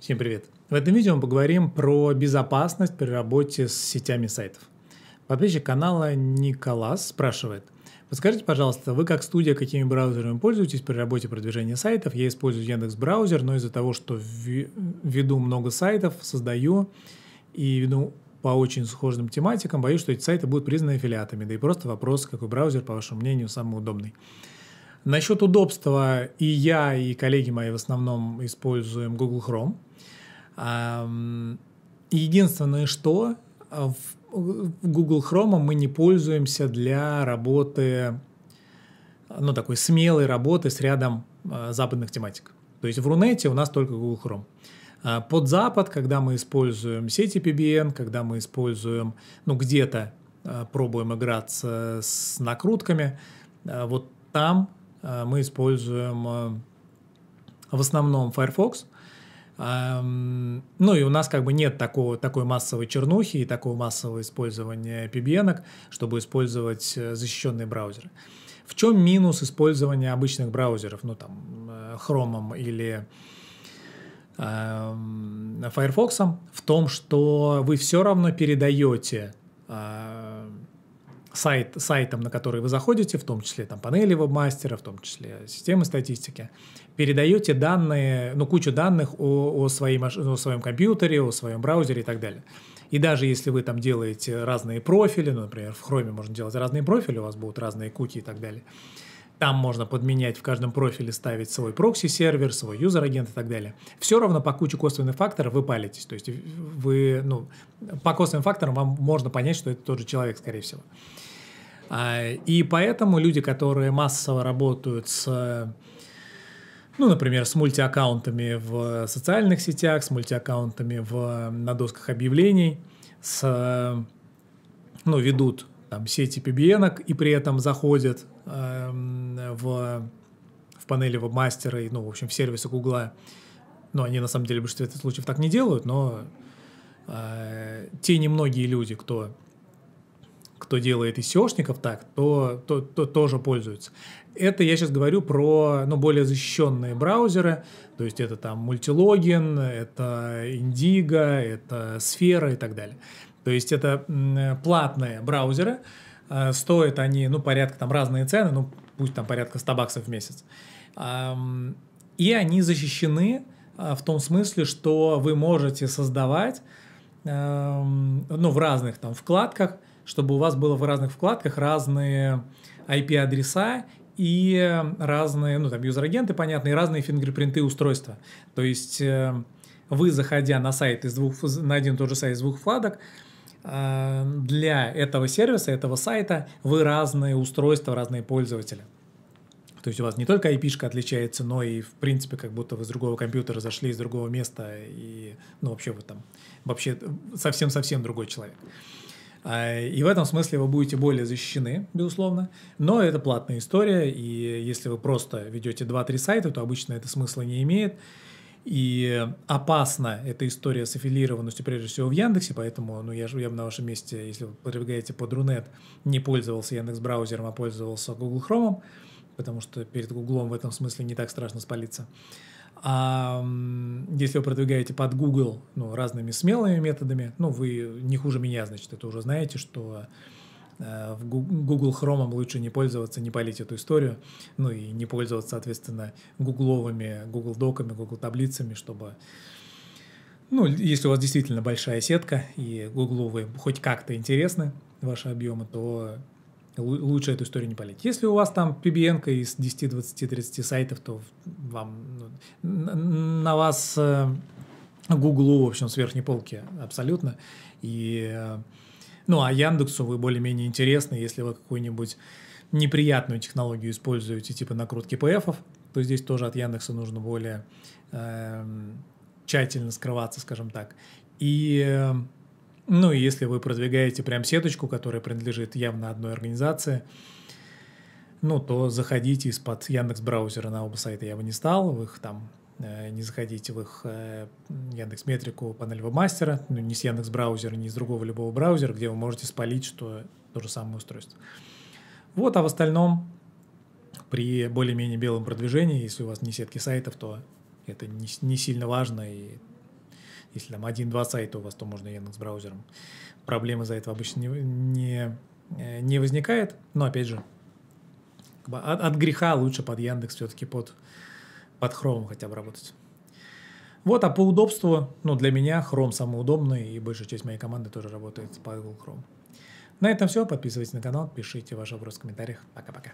Всем привет! В этом видео мы поговорим про безопасность при работе с сетями сайтов. Подписчик канала Николас спрашивает. Подскажите, пожалуйста, вы как студия какими браузерами пользуетесь при работе продвижения сайтов? Я использую Яндекс браузер, но из-за того, что веду много сайтов, создаю и веду по очень схожим тематикам, боюсь, что эти сайты будут признаны аффилиатами. Да и просто вопрос, какой браузер, по вашему мнению, самый удобный. Насчет удобства и я, и коллеги мои в основном используем Google Chrome. Единственное, что э, в Google Chrome мы не пользуемся для работы, ну, такой смелой работы с рядом э, западных тематик. То есть в Рунете у нас только Google Chrome а под Запад, когда мы используем сети PBN, когда мы используем, ну, где-то э, пробуем играться с накрутками, вот там Э, мы используем э, в основном Firefox. Эм, ну и у нас как бы нет такого, такой массовой чернухи и такого массового использования PBN, чтобы использовать э, защищенные браузеры. В чем минус использования обычных браузеров, ну там Chrome или эм, Firefox, в том, что вы все равно передаете сайт, сайтом на который вы заходите, в том числе там панели вебмастера, в том числе системы статистики, передаете данные, ну, кучу данных о, о, своей, о своем компьютере, о своем браузере и так далее. И даже если вы там делаете разные профили, ну, например, в Chrome можно делать разные профили, у вас будут разные куки и так далее – там можно подменять в каждом профиле, ставить свой прокси-сервер, свой юзер-агент и так далее. Все равно по куче косвенных факторов вы палитесь. То есть вы, ну, по косвенным факторам вам можно понять, что это тот же человек, скорее всего. А, и поэтому люди, которые массово работают с ну, например, с мультиаккаунтами в социальных сетях, с мультиаккаунтами в, на досках объявлений, с, ну, ведут там сети PBN и при этом заходят Эм, в, в панели вебмастера и, ну, в общем, в сервисах Гугла. Но ну, они, на самом деле, в большинстве случаев так не делают, но э, те немногие люди, кто кто делает и SEOшников так, то, то, то тоже пользуются. Это я сейчас говорю про ну, более защищенные браузеры, то есть это там мультилогин, это Indigo, это Сфера и так далее. То есть это платные браузеры, Э, стоят они, ну, порядка, там разные цены, ну, пусть там порядка 100 баксов в месяц. И они защищены э, в том смысле, что вы можете создавать, эм, ну, в разных там вкладках, чтобы у вас было в разных вкладках разные IP-адреса и разные, ну, там, юзер-агенты, понятно, и разные фингерпринты устройства. То есть э, вы, заходя на сайт из двух, на один и тот же сайт из двух вкладок, Эм, для этого сервиса, этого сайта вы разные устройства, разные пользователи. То есть у вас не только IP-шка отличается, но и, в принципе, как будто вы с другого компьютера зашли, из другого места, и, ну, вообще вы там, вообще совсем-совсем другой человек. А, и в этом смысле вы будете более защищены, безусловно, но это платная история, и если вы просто ведете 2-3 сайта, то обычно это смысла не имеет. И опасна эта история с аффилированностью, прежде всего, в Яндексе, поэтому ну, я, я бы на вашем месте, если вы продвигаете под Рунет, не пользовался Яндекс браузером, а пользовался Google Chrome, потому что перед Google в этом смысле не так страшно спалиться. А если вы продвигаете под Google ну, разными смелыми методами, ну, вы не хуже меня, значит, это уже знаете, что Э, в Google Chrome лучше не пользоваться, не полить эту историю, ну и не пользоваться, соответственно, гугловыми, Google доками, Google таблицами, чтобы, ну, если у вас действительно большая сетка и гугловые хоть как-то интересны ваши объемы, то лучше эту историю не полить. Если у вас там PBN из 10, 20, 30 сайтов, то вам ну, на вас э, Гуглу, в общем, с верхней полки абсолютно. И э, ну, а Яндексу вы более-менее интересны, если вы какую-нибудь неприятную технологию используете, типа накрутки ПФов, то здесь тоже от Яндекса нужно более э, тщательно скрываться, скажем так. И, э, ну, и если вы продвигаете прям сеточку, которая принадлежит явно одной организации, ну, то заходите из-под Яндекс браузера на оба сайта я бы не стал, их там Э, не заходите в их э, Яндекс Метрику, панель вебмастера, ну, не с Яндекс браузера, не с другого любого браузера, где вы можете спалить, что то же самое устройство. Вот, а в остальном при более-менее белом продвижении, если у вас не сетки сайтов, то это не, не сильно важно, и если там один-два сайта у вас, то можно Яндекс браузером. Проблемы за это обычно не, не, э, не возникает, но опять же, от, от греха лучше под Яндекс все-таки под под хромом хотя бы работать. Вот, а по удобству, ну, для меня хром самый удобный, и большая часть моей команды тоже работает по Google Chrome. На этом все. Подписывайтесь на канал, пишите ваши вопросы в комментариях. Пока-пока.